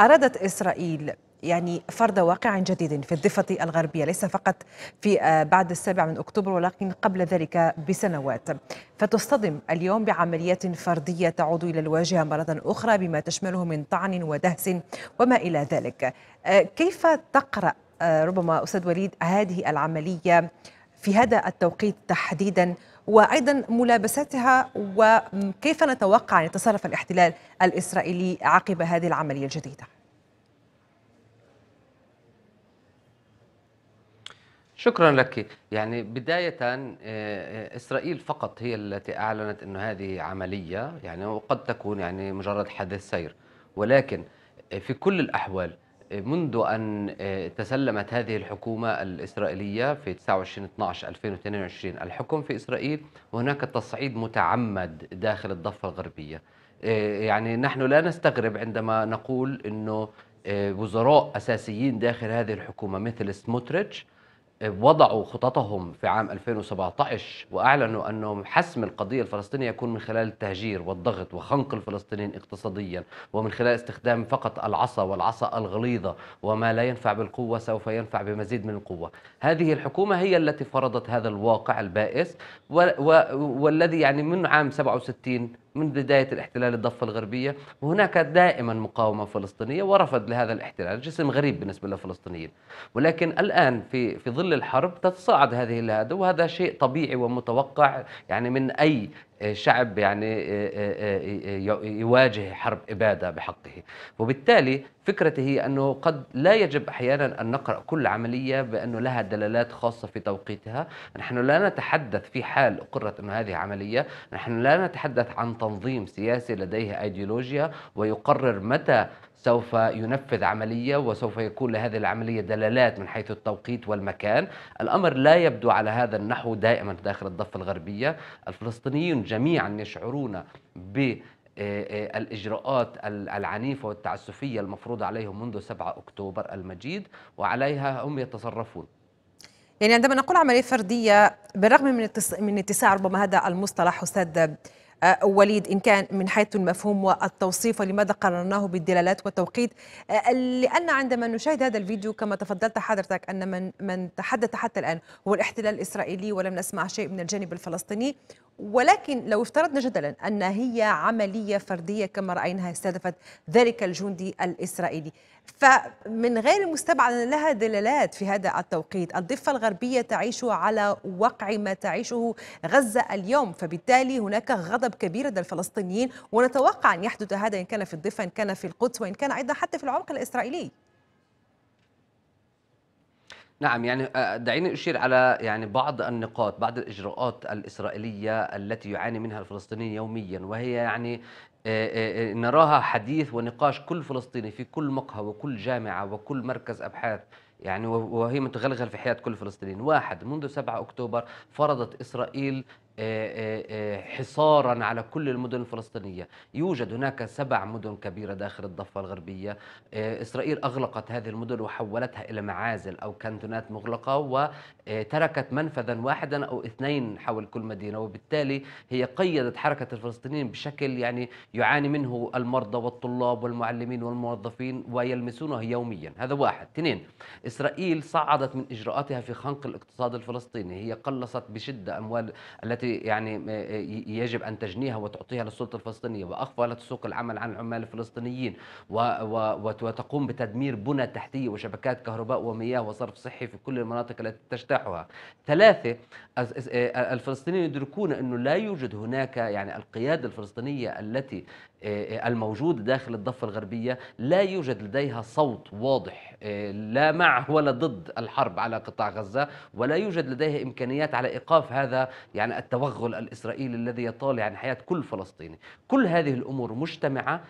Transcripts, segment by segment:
أرادت إسرائيل يعني فرض واقع جديد في الضفة الغربية ليس فقط في آه، بعد السابع من أكتوبر ولكن قبل ذلك بسنوات فتصطدم اليوم بعمليات فردية تعود إلى الواجهة مرة أخرى بما تشمله من طعن ودهس وما إلى ذلك آه، كيف تقرأ آه، ربما أستاذ وليد هذه العملية في هذا التوقيت تحديدا وايضا ملابساتها وكيف نتوقع ان يتصرف الاحتلال الاسرائيلي عقب هذه العمليه الجديده؟ شكرا لك يعني بداية آه، آه، إسرائيل فقط هي التي أعلنت أن هذه عملية يعني وقد تكون يعني مجرد حدث سير ولكن آه، في كل الأحوال منذ أن آه، تسلمت هذه الحكومة الإسرائيلية في 29/12/2022 الحكم في إسرائيل وهناك تصعيد متعمد داخل الضفة الغربية آه، يعني نحن لا نستغرب عندما نقول أنه آه، وزراء أساسيين داخل هذه الحكومة مثل سموتريتش وضعوا خططهم في عام 2017 واعلنوا أن حسم القضيه الفلسطينيه يكون من خلال التهجير والضغط وخنق الفلسطينيين اقتصاديا ومن خلال استخدام فقط العصا والعصا الغليظه وما لا ينفع بالقوه سوف ينفع بمزيد من القوه. هذه الحكومه هي التي فرضت هذا الواقع البائس والذي يعني من عام 67 من بداية الاحتلال الضفة الغربية وهناك دائما مقاومة فلسطينية ورفض لهذا الاحتلال جسم غريب بالنسبة للفلسطينيين ولكن الآن في, في ظل الحرب تتصاعد هذه الهادة وهذا شيء طبيعي ومتوقع يعني من أي شعب يعني آه، آه، آه، يواجه حرب إبادة بحقه وبالتالي فكرتي هي أنه قد لا يجب أحيانا أن نقرأ كل عملية بأنه لها دلالات خاصة في توقيتها نحن لا نتحدث في حال أقرت أن هذه عملية نحن لا نتحدث عن تنظيم سياسي لديه أيديولوجيا ويقرر متى سوف ينفذ عملية وسوف يكون لهذه العملية دلالات من حيث التوقيت والمكان الأمر لا يبدو على هذا النحو دائما داخل الضفة الغربية الفلسطينيون جميعا يشعرون ب آه، آه، الإجراءات العنيفة والتعسفية المفروضة عليهم منذ 7 أكتوبر المجيد وعليها هم يتصرفون يعني عندما نقول عملية فردية بالرغم من من اتساع ربما هذا المصطلح أستاذ آه، وليد إن كان من حيث المفهوم والتوصيف ولماذا قررناه بالدلالات والتوقيت آه، لأن عندما نشاهد هذا الفيديو كما تفضلت حضرتك أن من, من تحدث حتى الآن هو الاحتلال الإسرائيلي ولم نسمع شيء من الجانب الفلسطيني ولكن لو افترضنا جدلا أن هي عملية فردية كما رأيناها استهدفت ذلك الجندي الإسرائيلي فمن غير المستبعد ان لها دلالات في هذا التوقيت الضفة الغربية تعيش على وقع ما تعيشه غزة اليوم فبالتالي هناك غضب كبير لدى الفلسطينيين ونتوقع أن يحدث هذا إن كان في الضفة إن كان في القدس وإن كان أيضا حتى في العمق الإسرائيلي نعم يعني آه، دعيني أشير على يعني بعض النقاط بعض الإجراءات الإسرائيلية التي يعاني منها الفلسطينيين يوميا وهي يعني آه، آه، نراها حديث ونقاش كل فلسطيني في كل مقهى وكل جامعة وكل مركز أبحاث يعني وهي متغلغل في حياة كل فلسطينيين واحد منذ 7 أكتوبر فرضت إسرائيل آه، آه، آه، حصارا على كل المدن الفلسطينية يوجد هناك سبع مدن كبيرة داخل الضفة الغربية إسرائيل أغلقت هذه المدن وحولتها إلى معازل أو كانتونات مغلقة وتركت منفذا واحدا أو اثنين حول كل مدينة وبالتالي هي قيدت حركة الفلسطينيين بشكل يعني يعاني منه المرضى والطلاب والمعلمين والموظفين ويلمسونه يوميا هذا واحد اثنين إسرائيل صعدت من إجراءاتها في خنق الاقتصاد الفلسطيني هي قلصت بشدة أموال التي التي يعني آه، آه، يجب ان تجنيها وتعطيها للسلطه الفلسطينيه واخفلت سوق العمل عن العمال الفلسطينيين وتقوم بتدمير بنى تحتيه وشبكات كهرباء ومياه وصرف صحي في كل المناطق التي تجتاحها. ثلاثه آه، الفلسطينيين يدركون انه لا يوجد هناك يعني القياده الفلسطينيه التي آه، آه، الموجود داخل الضفة الغربية لا يوجد لديها صوت واضح آه، لا مع ولا ضد الحرب على قطاع غزة ولا يوجد لديها إمكانيات على إيقاف هذا يعني التوغل الإسرائيلي الذي يطال عن يعني حياة كل فلسطيني كل هذه الأمور مجتمعة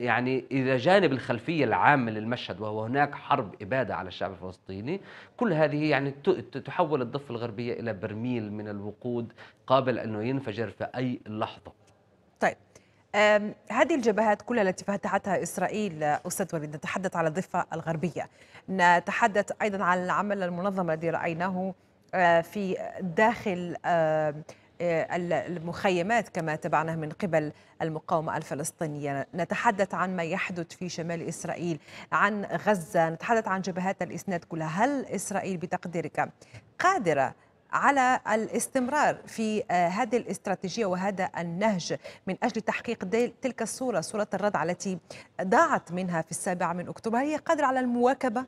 يعني إلى جانب الخلفية العامة للمشهد وهو هناك حرب إبادة على الشعب الفلسطيني كل هذه يعني تحول الضفة الغربية إلى برميل من الوقود قابل أنه ينفجر في أي لحظة طيب هذه الجبهات كلها التي فتحتها إسرائيل أستاذ وليد نتحدث على الضفة الغربية نتحدث أيضا عن العمل المنظم الذي رأيناه أه، في داخل أه، أه، المخيمات كما تبعناه من قبل المقاومة الفلسطينية نتحدث عن ما يحدث في شمال إسرائيل عن غزة نتحدث عن جبهات الإسناد كلها هل إسرائيل بتقديرك قادرة على الاستمرار في آه، هذه الاستراتيجية وهذا النهج من أجل تحقيق تلك الصورة صورة الردع التي ضاعت منها في السابع من أكتوبر هي قادرة على المواكبة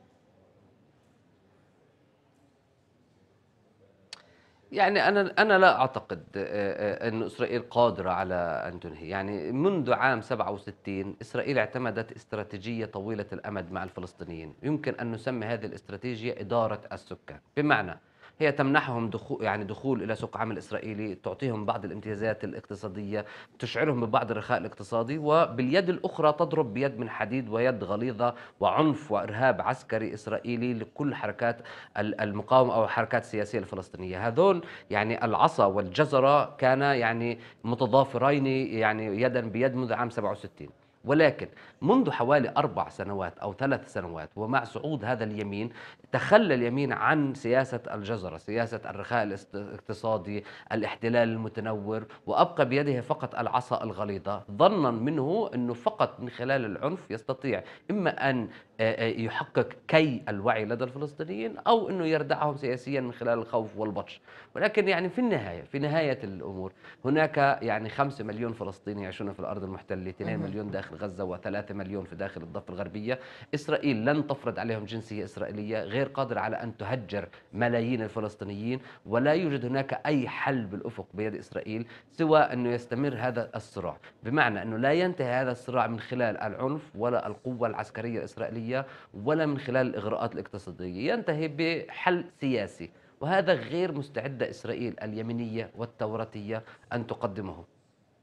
يعني انا انا لا اعتقد آه، آه، ان اسرائيل قادره على ان تنهي يعني منذ عام 67 اسرائيل اعتمدت استراتيجيه طويله الامد مع الفلسطينيين يمكن ان نسمي هذه الاستراتيجيه اداره السكان بمعنى هي تمنحهم دخول يعني دخول الى سوق عمل اسرائيلي تعطيهم بعض الامتيازات الاقتصاديه تشعرهم ببعض الرخاء الاقتصادي وباليد الاخرى تضرب بيد من حديد ويد غليظه وعنف وارهاب عسكري اسرائيلي لكل حركات المقاومه او الحركات السياسيه الفلسطينيه هذول يعني العصا والجزره كان يعني متضافرين يعني يدا بيد منذ عام 67 ولكن منذ حوالي أربع سنوات أو ثلاث سنوات ومع صعود هذا اليمين تخلى اليمين عن سياسة الجزرة سياسة الرخاء الاقتصادي الاحتلال المتنور وأبقى بيده فقط العصا الغليظة ظنا منه أنه فقط من خلال العنف يستطيع إما أن آه، آه، يحقق كي الوعي لدى الفلسطينيين او انه يردعهم سياسيا من خلال الخوف والبطش ولكن يعني في النهايه في نهايه الامور هناك يعني 5 مليون فلسطيني يعيشون في الارض المحتله 2 مليون داخل غزه و3 مليون في داخل الضفه الغربيه اسرائيل لن تفرض عليهم جنسيه اسرائيليه غير قادره على ان تهجر ملايين الفلسطينيين ولا يوجد هناك اي حل بالافق بيد اسرائيل سوى انه يستمر هذا الصراع بمعنى انه لا ينتهي هذا الصراع من خلال العنف ولا القوه العسكريه الاسرائيليه الاقتصادية ولا من خلال الإغراءات الاقتصادية ينتهي بحل سياسي وهذا غير مستعدة إسرائيل اليمينية والتوراتية أن تقدمه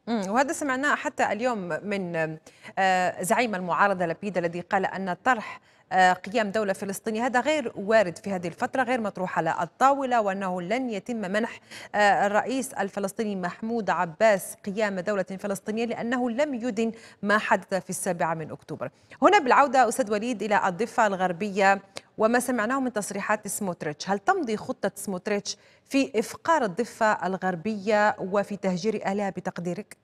وهذا سمعناه حتى اليوم من آه، زعيم المعارضة لبيد الذي قال أن طرح آه، قيام دولة فلسطينية هذا غير وارد في هذه الفترة غير مطروح على الطاولة وأنه لن يتم منح آه، الرئيس الفلسطيني محمود عباس قيام دولة فلسطينية لأنه لم يدن ما حدث في السابعة من أكتوبر هنا بالعودة أستاذ وليد إلى الضفة الغربية وما سمعناه من تصريحات سموتريتش هل تمضي خطة سموتريتش في إفقار الضفة الغربية وفي تهجير أهلها بتقديرك؟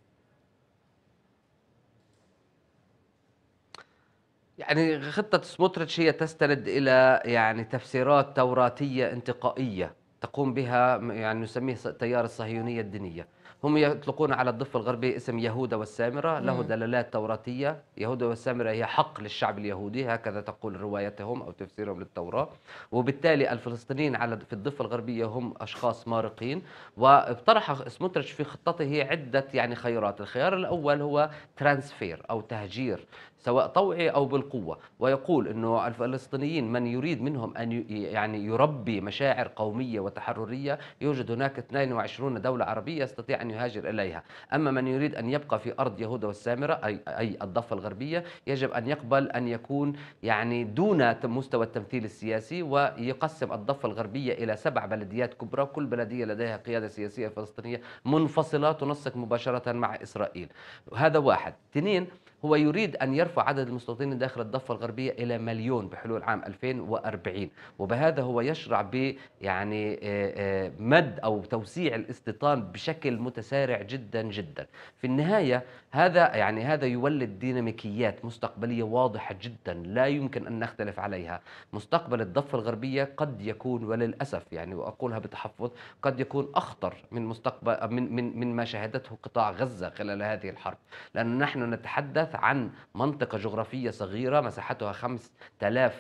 يعني خطة سموتريتش هي تستند إلى يعني تفسيرات توراتية انتقائية تقوم بها يعني نسميه تيار الصهيونية الدينية هم يطلقون على الضفة الغربية اسم يهودا والسامرة له دلالات توراتية يهودا والسامرة هي حق للشعب اليهودي هكذا تقول روايتهم أو تفسيرهم للتوراة وبالتالي الفلسطينيين على في الضفة الغربية هم أشخاص مارقين وطرح سموتريتش في خطته عدة يعني خيارات الخيار الأول هو ترانسفير أو تهجير سواء طوعي او بالقوه ويقول انه الفلسطينيين من يريد منهم ان يعني يربي مشاعر قوميه وتحرريه يوجد هناك 22 دوله عربيه يستطيع ان يهاجر اليها اما من يريد ان يبقى في ارض يهودا والسامره اي اي الضفه الغربيه يجب ان يقبل ان يكون يعني دون مستوى التمثيل السياسي ويقسم الضفه الغربيه الى سبع بلديات كبرى كل بلديه لديها قياده سياسيه فلسطينيه منفصله تنسق مباشره مع اسرائيل هذا واحد اثنين هو يريد أن يرفع عدد المستوطنين داخل الضفة الغربية إلى مليون بحلول عام 2040 وبهذا هو يشرع ب يعني آه، آه، مد أو توسيع الاستيطان بشكل متسارع جدا جدا في النهاية هذا يعني هذا يولد ديناميكيات مستقبلية واضحة جدا لا يمكن أن نختلف عليها مستقبل الضفة الغربية قد يكون وللأسف يعني وأقولها بتحفظ قد يكون أخطر من مستقبل من من, من ما شهدته قطاع غزة خلال هذه الحرب لأن نحن نتحدث نتحدث عن منطقة جغرافية صغيرة مساحتها 5000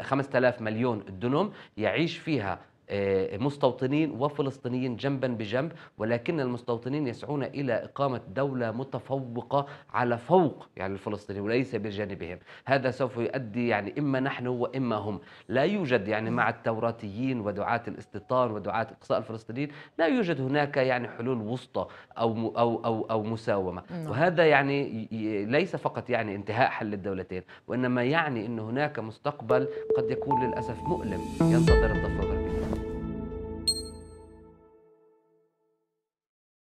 5000 مليون دنم يعيش فيها آه، مستوطنين وفلسطينيين جنبا بجنب ولكن المستوطنين يسعون إلى إقامة دولة متفوقة على فوق يعني الفلسطينيين وليس بجانبهم هذا سوف يؤدي يعني إما نحن وإما هم لا يوجد يعني مع التوراتيين ودعاة الاستيطان ودعاة إقصاء الفلسطينيين لا يوجد هناك يعني حلول وسطى أو أو أو أو مساومة نعم. وهذا يعني ليس فقط يعني انتهاء حل الدولتين وإنما يعني أن هناك مستقبل قد يكون للأسف مؤلم ينتظر الضفة